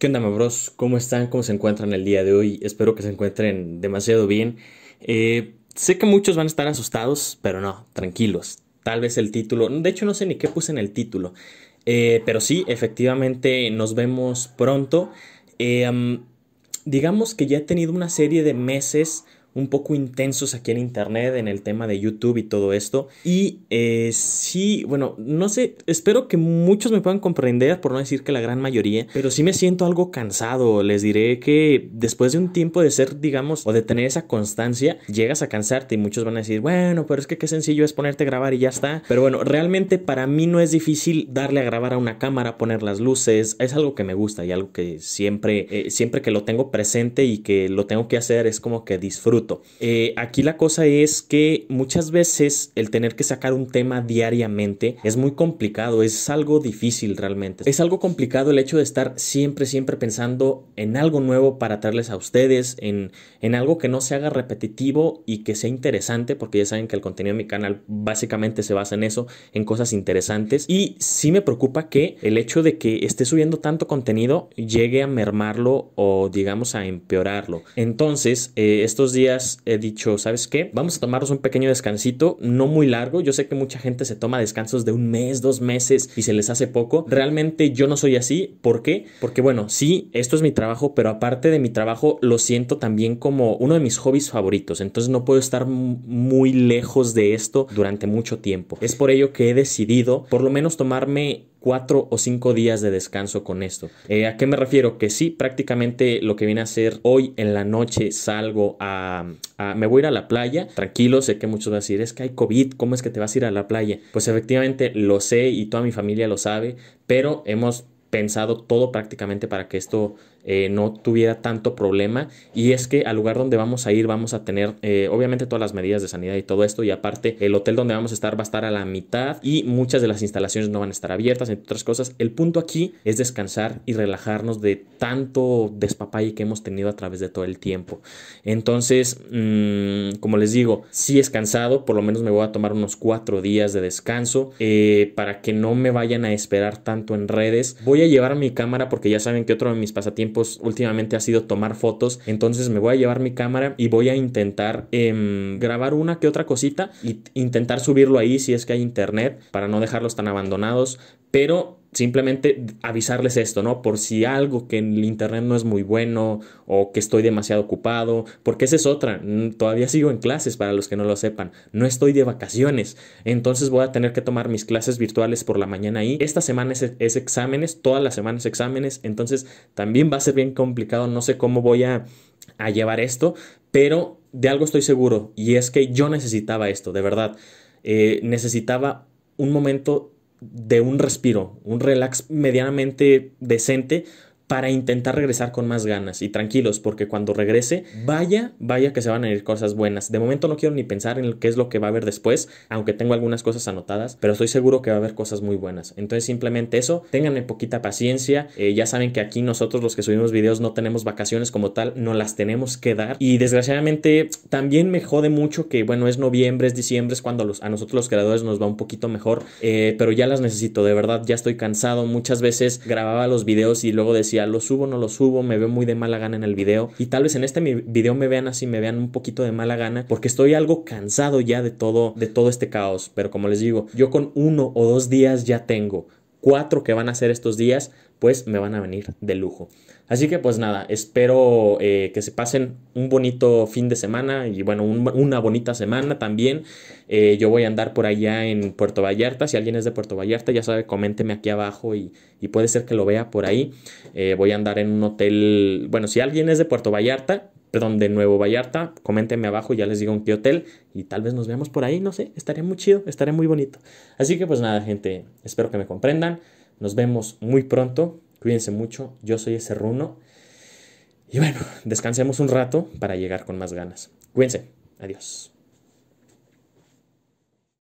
¿Qué onda, bros? ¿Cómo están? ¿Cómo se encuentran el día de hoy? Espero que se encuentren demasiado bien. Eh, sé que muchos van a estar asustados, pero no, tranquilos. Tal vez el título, de hecho no sé ni qué puse en el título, eh, pero sí, efectivamente nos vemos pronto. Eh, digamos que ya he tenido una serie de meses un poco intensos aquí en Internet, en el tema de YouTube y todo esto. Y eh, sí, bueno, no sé, espero que muchos me puedan comprender, por no decir que la gran mayoría, pero sí me siento algo cansado. Les diré que después de un tiempo de ser, digamos, o de tener esa constancia, llegas a cansarte y muchos van a decir, bueno, pero es que qué sencillo es ponerte a grabar y ya está. Pero bueno, realmente para mí no es difícil darle a grabar a una cámara, poner las luces, es algo que me gusta y algo que siempre, eh, siempre que lo tengo presente y que lo tengo que hacer es como que disfruto eh, aquí la cosa es que muchas veces el tener que sacar un tema diariamente es muy complicado, es algo difícil realmente. Es algo complicado el hecho de estar siempre, siempre pensando en algo nuevo para traerles a ustedes, en, en algo que no se haga repetitivo y que sea interesante, porque ya saben que el contenido de mi canal básicamente se basa en eso, en cosas interesantes. Y sí me preocupa que el hecho de que esté subiendo tanto contenido llegue a mermarlo o digamos a empeorarlo. Entonces, eh, estos días he dicho, ¿sabes qué? Vamos a tomarnos un pequeño descansito, no muy largo. Yo sé que mucha gente se toma descansos de un mes, dos meses y se les hace poco. Realmente yo no soy así. ¿Por qué? Porque bueno, sí, esto es mi trabajo, pero aparte de mi trabajo lo siento también como uno de mis hobbies favoritos. Entonces no puedo estar muy lejos de esto durante mucho tiempo. Es por ello que he decidido por lo menos tomarme cuatro o cinco días de descanso con esto. Eh, ¿A qué me refiero? Que sí, prácticamente lo que viene a ser hoy en la noche salgo a, a, Me voy a ir a la playa, tranquilo, sé que muchos van a decir, es que hay COVID, ¿cómo es que te vas a ir a la playa? Pues efectivamente lo sé y toda mi familia lo sabe, pero hemos pensado todo prácticamente para que esto eh, no tuviera tanto problema. Y es que al lugar donde vamos a ir vamos a tener eh, obviamente todas las medidas de sanidad y todo esto. Y aparte el hotel donde vamos a estar va a estar a la mitad y muchas de las instalaciones no van a estar abiertas, entre otras cosas. El punto aquí es descansar y relajarnos de tanto despapalle que hemos tenido a través de todo el tiempo. Entonces, mm, como les digo, si es cansado, por lo menos me voy a tomar unos cuatro días de descanso eh, para que no me vayan a esperar tanto en redes. Voy a llevar mi cámara porque ya saben que otro de mis pasatiempos últimamente ha sido tomar fotos. Entonces me voy a llevar mi cámara y voy a intentar em, grabar una que otra cosita y intentar subirlo ahí si es que hay internet para no dejarlos tan abandonados. Pero simplemente avisarles esto, ¿no? Por si algo que en el internet no es muy bueno o que estoy demasiado ocupado, porque esa es otra, todavía sigo en clases para los que no lo sepan, no estoy de vacaciones, entonces voy a tener que tomar mis clases virtuales por la mañana y Esta semana es, exámenes, todas las semanas exámenes, entonces también va a ser bien complicado, no sé cómo voy a, llevar esto, pero de algo estoy seguro y es que yo necesitaba esto, de verdad, eh, necesitaba un momento de un respiro, un relax medianamente decente para intentar regresar con más ganas y tranquilos, porque cuando regrese, vaya, vaya que se van a ir cosas buenas. De momento no quiero ni pensar en qué es lo que va a haber después, aunque tengo algunas cosas anotadas, pero estoy seguro que va a haber cosas muy buenas. Entonces simplemente eso, ténganme poquita paciencia, eh, ya saben que aquí nosotros los que subimos videos no tenemos vacaciones como tal, no las tenemos que dar y desgraciadamente también me jode mucho que bueno, es noviembre, es diciembre, es cuando a nosotros los creadores nos va un poquito mejor, eh, pero ya las necesito, de verdad, ya estoy cansado, muchas veces grababa los videos y luego decía, lo subo, no lo subo, me veo muy de mala gana en el video y tal vez en este video me vean así, me vean un poquito de mala gana porque estoy algo cansado ya de todo, de todo este caos, pero como les digo, yo con uno o dos días ya tengo cuatro que van a ser estos días, pues me van a venir de lujo. Así que pues nada, espero eh, que se pasen un bonito fin de semana y bueno, una bonita semana también. Eh, yo voy a andar por allá en Puerto Vallarta. Si alguien es de Puerto Vallarta, ya sabe, coménteme aquí abajo y, puede ser que lo vea por ahí. Eh, voy a andar en un hotel, bueno, si alguien es de Puerto Vallarta, perdón, de Nuevo Vallarta, Coménteme abajo, ya les digo en qué hotel y tal vez nos veamos por ahí, no sé, estaría muy chido, estaría muy bonito. Así que pues nada, gente, espero que me comprendan. Nos vemos muy pronto. Cuídense mucho. Yo soy ese runo. Y bueno, descansemos un rato para llegar con más ganas. Cuídense. Adiós.